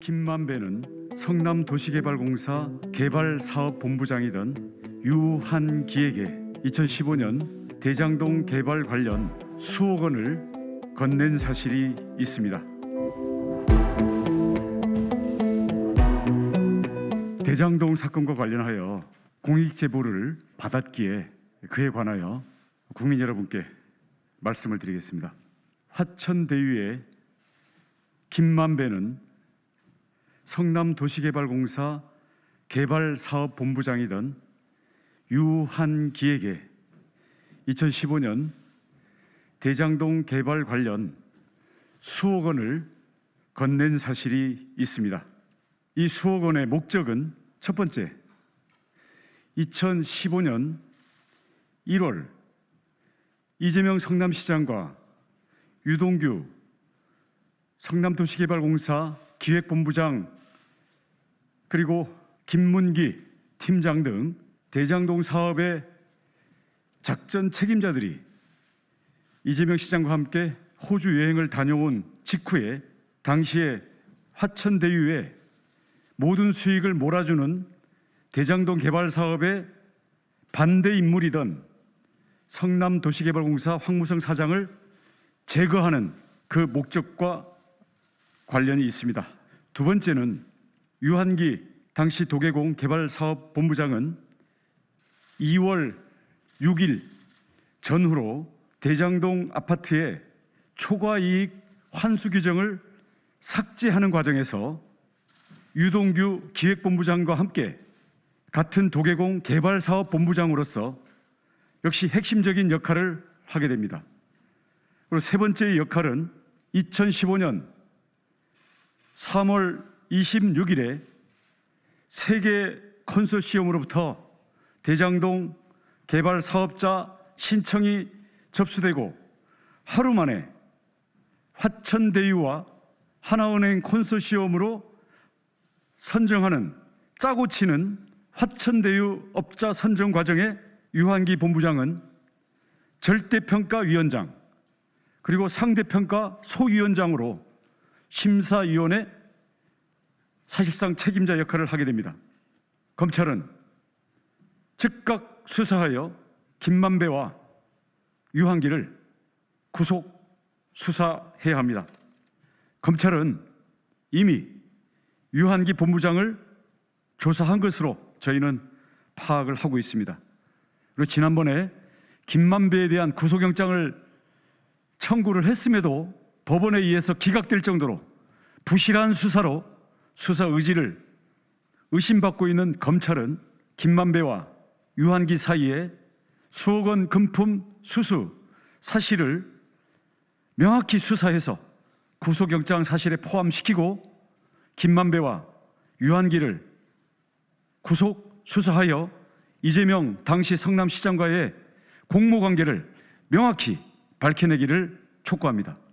김만배는 성남 도시개발공사 개발사업본부장이던 유한기에게 2015년 대장동 개발 관련 수억 원을 건넨 사실이 있습니다. 대장동 사건과 관련하여 공익 제보를 받았기에 그에 관하여 국민 여러분께 말씀을 드리겠습니다. 화천대유의 김만배는 성남도시개발공사 개발사업본부장이던 유한기에게 2015년 대장동 개발 관련 수억 원을 건넨 사실이 있습니다. 이 수억 원의 목적은 첫 번째, 2015년 1월 이재명 성남시장과 유동규 성남도시개발공사 기획본부장 그리고 김문기 팀장 등 대장동 사업의 작전 책임자들이 이재명 시장과 함께 호주 여행을 다녀온 직후에 당시에 화천대유에 모든 수익을 몰아주는 대장동 개발 사업의 반대 인물이던 성남도시개발공사 황무성 사장을 제거하는 그 목적과 관련이 있습니다. 두 번째는 유한기 당시 도계공 개발사업본부장은 2월 6일 전후로 대장동 아파트의 초과 이익 환수 규정을 삭제하는 과정에서 유동규 기획본부장과 함께 같은 도계공 개발사업본부장으로서 역시 핵심적인 역할을 하게 됩니다. 그리고 세번째 역할은 2015년 3월 26일에 세계 컨소시엄으로부터 대장동 개발 사업자 신청이 접수되고 하루 만에 화천대유와 하나은행 콘소시엄으로 선정하는 짜고 치는 화천대유 업자 선정 과정에 유한기 본부장은 절대평가위원장 그리고 상대평가 소위원장으로 심사위원회 사실상 책임자 역할을 하게 됩니다. 검찰은 즉각 수사하여 김만배와 유한기를 구속 수사해야 합니다. 검찰은 이미 유한기 본부장을 조사한 것으로 저희는 파악을 하고 있습니다. 그리고 지난번에 김만배에 대한 구속영장을 청구를 했음에도 법원에 의해서 기각될 정도로 부실한 수사로 수사 의지를 의심받고 있는 검찰은 김만배와 유한기 사이에 수억 원 금품 수수 사실을 명확히 수사해서 구속영장 사실에 포함시키고 김만배와 유한기를 구속 수사하여 이재명 당시 성남시장과의 공모관계를 명확히 밝혀내기를 촉구합니다.